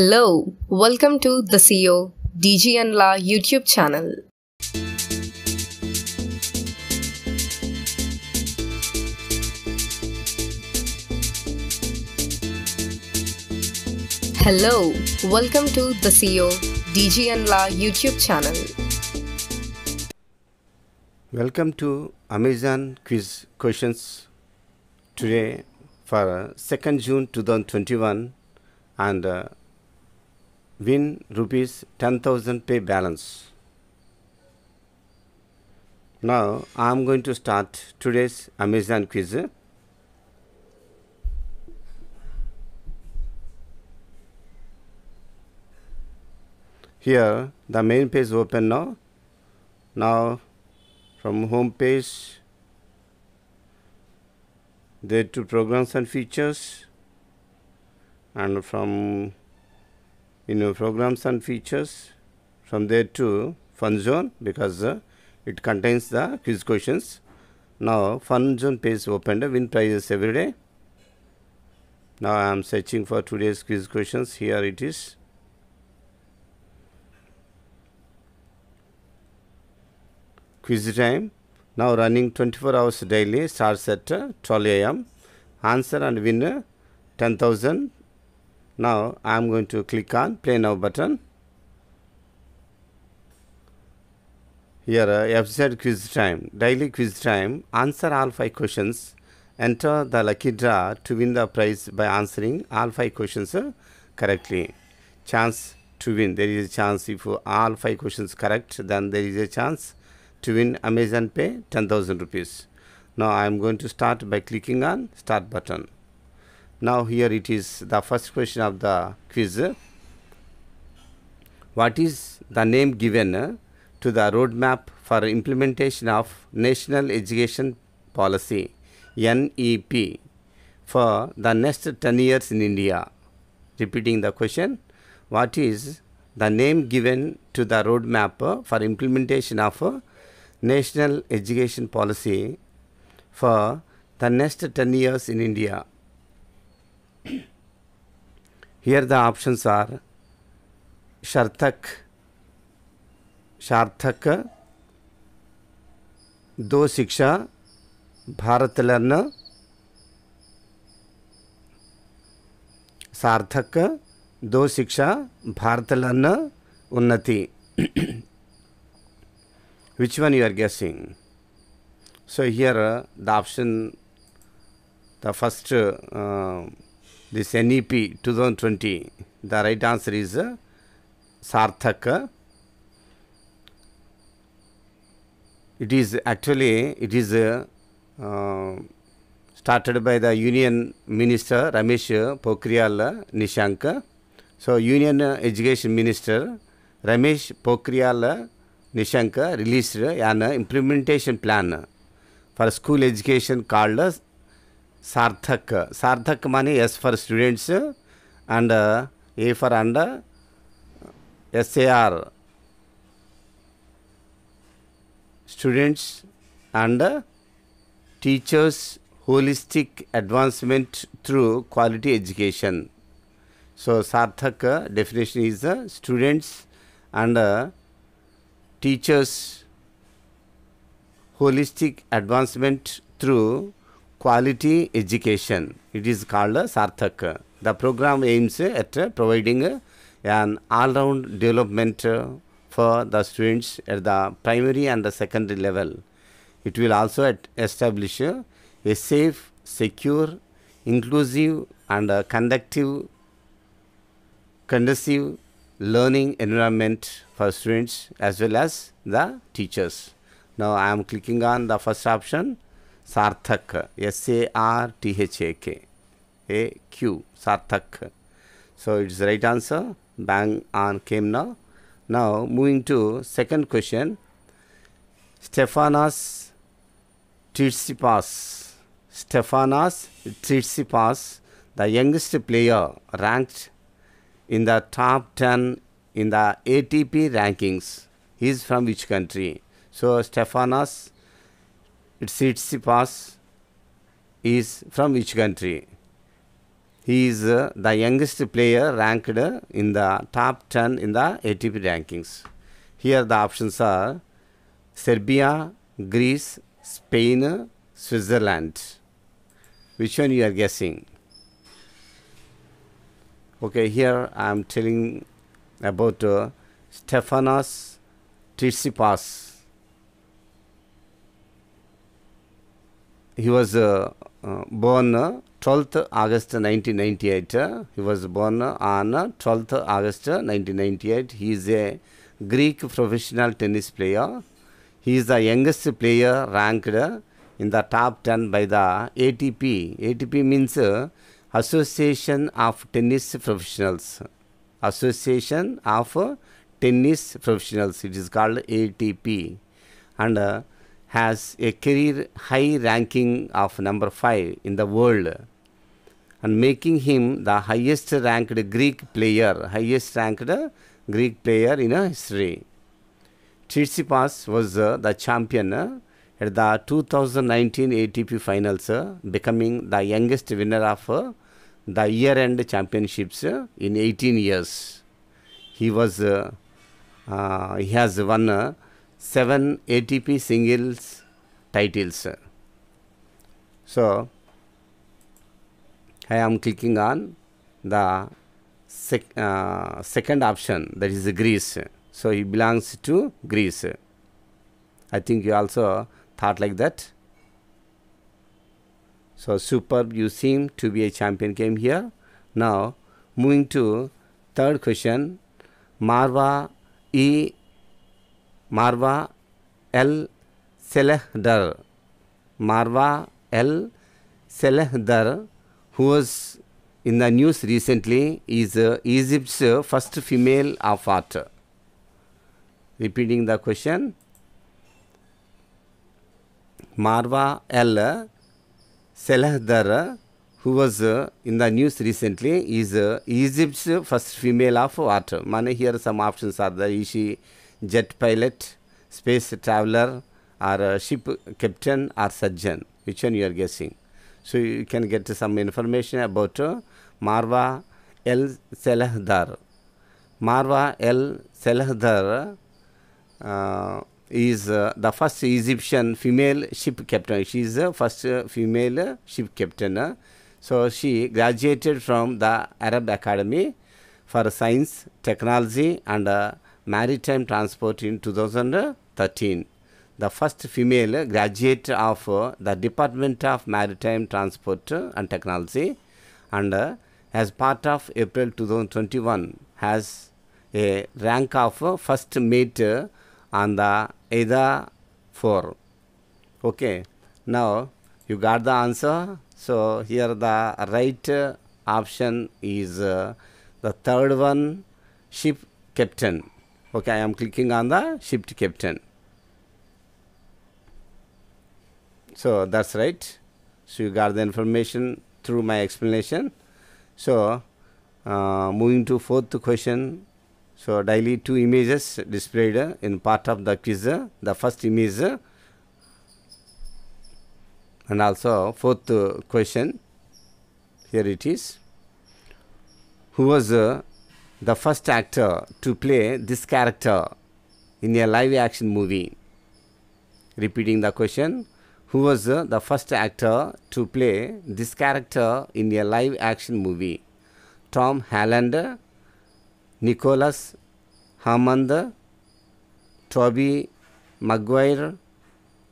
Hello, welcome to the CEO DG and La YouTube channel. Hello, welcome to the CEO DG and La YouTube channel. Welcome to Amazon Quiz Questions today for 2nd uh, June 2021 and uh, win rupees 10,000 pay balance. Now I am going to start today's Amazon quiz. Here the main page open now. Now from home page there to programs and features and from in know programs and features from there to fun zone because uh, it contains the quiz questions. Now fun zone page opened, win prizes every day. Now I am searching for today's quiz questions. Here it is. Quiz time. Now running 24 hours daily starts at 12 am. Answer and win uh, 10,000 now I am going to click on play now button. Here uh, FZ quiz time, daily quiz time, answer all 5 questions, enter the lucky draw to win the prize by answering all 5 questions uh, correctly. Chance to win, there is a chance if all 5 questions correct, then there is a chance to win Amazon Pay 10,000 rupees. Now I am going to start by clicking on start button. Now here it is the first question of the quiz. What is the name given to the roadmap for implementation of National Education Policy NEP for the next 10 years in India? Repeating the question, what is the name given to the roadmap for implementation of National Education Policy for the next 10 years in India? Here the options are Sharthak, Sharthak, Do Shiksha, Bharat Learner, Sarthak दो Shiksha Bharat learn Unnati which one you are guessing so here uh, the option the first uh, this NEP 2020, the right answer is uh, Sarthak. It is actually, it is uh, um, started by the Union Minister Ramesh Pokhriyal Nishank. So, Union Education Minister Ramesh Pokhriyal Nishank released an implementation plan for school education called Sarthak Sarthak means S for students and A for and SAR students and teachers holistic advancement through quality education so Sarthak definition is students and teachers holistic advancement through quality education. It is called Sarthak. The program aims at providing an all-round development for the students at the primary and the secondary level. It will also establish a safe, secure, inclusive and a conductive, conducive learning environment for students as well as the teachers. Now I am clicking on the first option Sarthak S A R T so it's right answer bang on came now now moving to second question stephanos tsitsipas stephanos tsitsipas the youngest player ranked in the top 10 in the ATP rankings he is from which country so stephanos its its pass is from each country. He is uh, the youngest player ranked in the top 10 in the ATP rankings. Here the options are Serbia, Greece, Spain, Switzerland. Which one you are guessing? Okay, here I am telling about uh, Stefanos Tsitsipas. Uh, uh, uh, he was born 12th August 1998. He was born on 12th August 1998. He is a Greek professional tennis player. He is the youngest player ranked in the top 10 by the ATP. ATP means Association of Tennis Professionals. Association of Tennis Professionals. It is called ATP. And has a career high ranking of number 5 in the world and making him the highest ranked Greek player, highest ranked Greek player in history. Tsitsipas was uh, the champion uh, at the 2019 ATP Finals, uh, becoming the youngest winner of uh, the year-end championships uh, in 18 years. He was uh, he has won 7 ATP singles titles. So, I am clicking on the sec, uh, second option that is Greece. So, he belongs to Greece. I think you also thought like that. So, superb, you seem to be a champion came here. Now, moving to third question, Marva E. Marwa Elselehdar Marwa Elselehdar who's in the news recently is Egypt first female of art repeating the question Marwa Elselehdar who was in the news recently is Egypt first female of art माने here some option are the इशी jet pilot, space traveler, or ship captain or surgeon. Which one you are guessing? So you can get some information about uh, Marwa El Selahdar. Marwa El Selahdar uh, is uh, the first Egyptian female ship captain. She is the first uh, female ship captain. So she graduated from the Arab Academy for Science, Technology and uh, maritime transport in 2013. The first female graduate of uh, the Department of Maritime Transport and Technology and uh, as part of April 2021 has a rank of uh, first mate on the EDA 4. Okay, now you got the answer. So here the right option is uh, the third one, ship captain. Okay, I am clicking on the shift captain. So that's right. So you got the information through my explanation. So uh, moving to fourth question. So daily two images displayed in part of the quiz. The first image and also fourth question. Here it is. Who was uh, the first actor to play this character in a live action movie? Repeating the question, who was the first actor to play this character in a live action movie? Tom Hallander, Nicholas Hammond, Toby Maguire,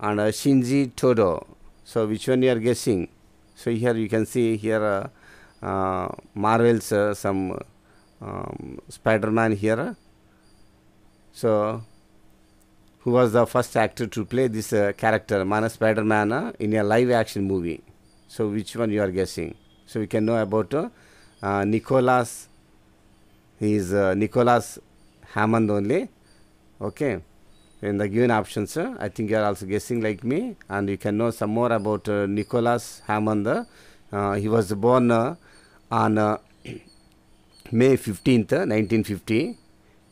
and Shinji Todo. So, which one you are guessing? So, here you can see here uh, uh Marvel's uh, some um, Spider-Man here. So, who was the first actor to play this uh, character, Manas Spider-Man, uh, in a live-action movie? So, which one you are guessing? So, we can know about uh, uh Nicholas. He is uh, Nicholas Hammond only. Okay. In the given options, uh, I think you are also guessing like me, and you can know some more about Nicholas Hammond. he was born on May 15th, 1950.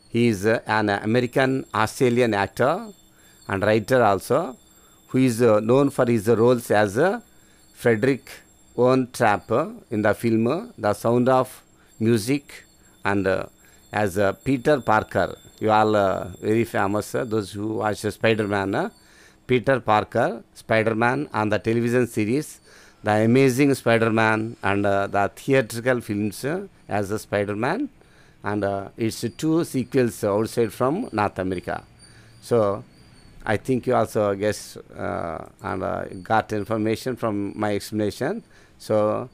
He is uh, an American Australian actor and writer also, who is uh, known for his roles as uh, Frederick Owen Trapp in the film The Sound of Music and as Peter Parker. You all uh, very famous, those who watch Spider Man. Peter Parker, Spider Man, on the television series the amazing Spider-Man and uh, the theatrical films uh, as a Spider-Man and uh, its two sequels outside from North America. So I think you also guess uh, and uh, got information from my explanation. So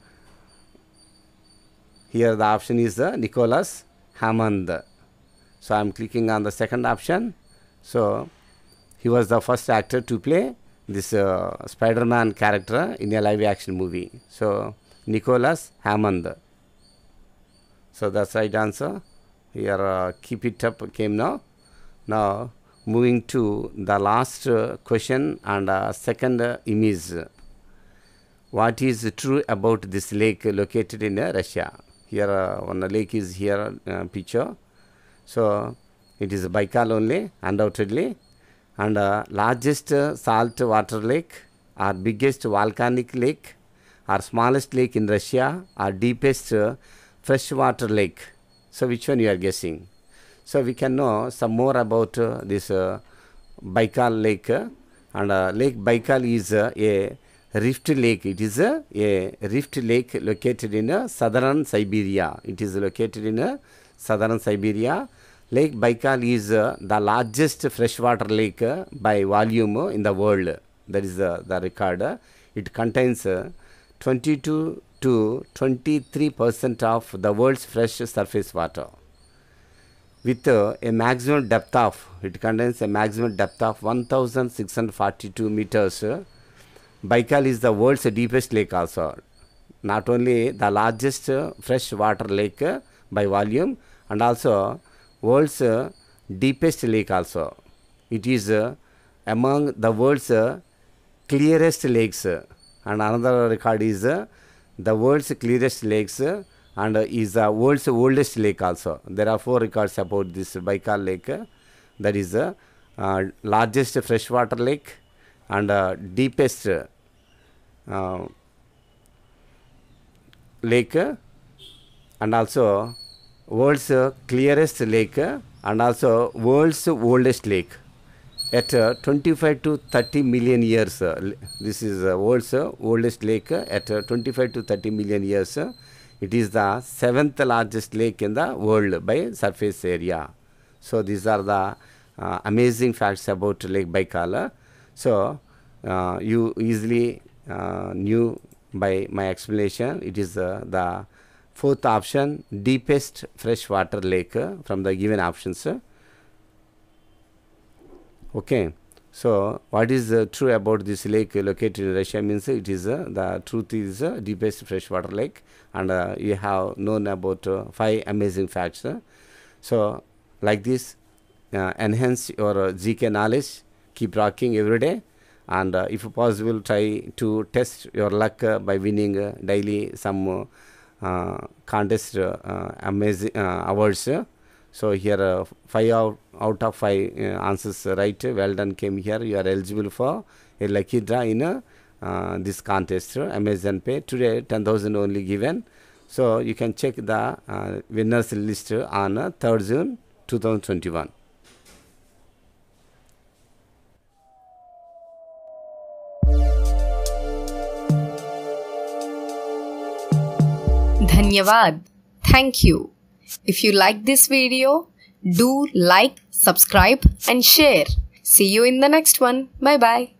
here the option is the uh, Nicholas Hammond. So I'm clicking on the second option. So he was the first actor to play this uh, Spider-Man character in a live action movie. So Nicholas Hammond. So that's right answer. Here uh, keep it up came now. Now moving to the last uh, question and uh, second image. What is true about this lake located in uh, Russia? Here uh, on the lake is here picture. So it is Baikal only undoubtedly and uh, largest uh, salt water lake or biggest volcanic lake or smallest lake in Russia or deepest uh, freshwater lake. So which one you are guessing? So we can know some more about uh, this uh, Baikal lake uh, and uh, Lake Baikal is a rift lake. It is a, a rift lake located in southern Siberia. It is located in southern Siberia Lake Baikal is uh, the largest freshwater lake uh, by volume in the world. That is uh, the record. It contains uh, 22 to 23 percent of the world's fresh surface water. With uh, a maximum depth of, it contains a maximum depth of 1642 meters. Baikal is the world's deepest lake also. Not only the largest uh, freshwater lake by volume and also world's uh, deepest lake also. It is uh, among the world's uh, clearest lakes. And another record is the world's clearest lakes and is the world's oldest lake also. There are four records about this Baikal Lake. That is the uh, largest freshwater lake and uh, deepest uh, lake and also world's uh, clearest lake and also world's oldest lake at uh, 25 to 30 million years. Uh, this is world's oldest lake at 25 to 30 million years. it is the seventh largest lake in the world by surface area. So these are the uh, amazing facts about Lake Baikal. So uh, you easily uh, knew by my explanation. It is the Fourth option, deepest freshwater lake uh, from the given options. Uh. Okay. So, what is uh, true about this lake located in Russia means uh, it is uh, the truth is uh, deepest freshwater lake, and uh, you have known about five amazing facts. So, like this, enhance your GK knowledge, keep rocking every day, and if possible, try to test your luck by winning daily some uh, contest uh, amazing uh, awards. So here five out, out of five answers right. Well done came here. You are eligible for a lucky draw in this contest. Amazon Pay today 10,000 only given. So you can check the winners list on 3rd June 2021. Dhanyavad. Thank you. If you like this video, do like, subscribe and share. See you in the next one. Bye bye.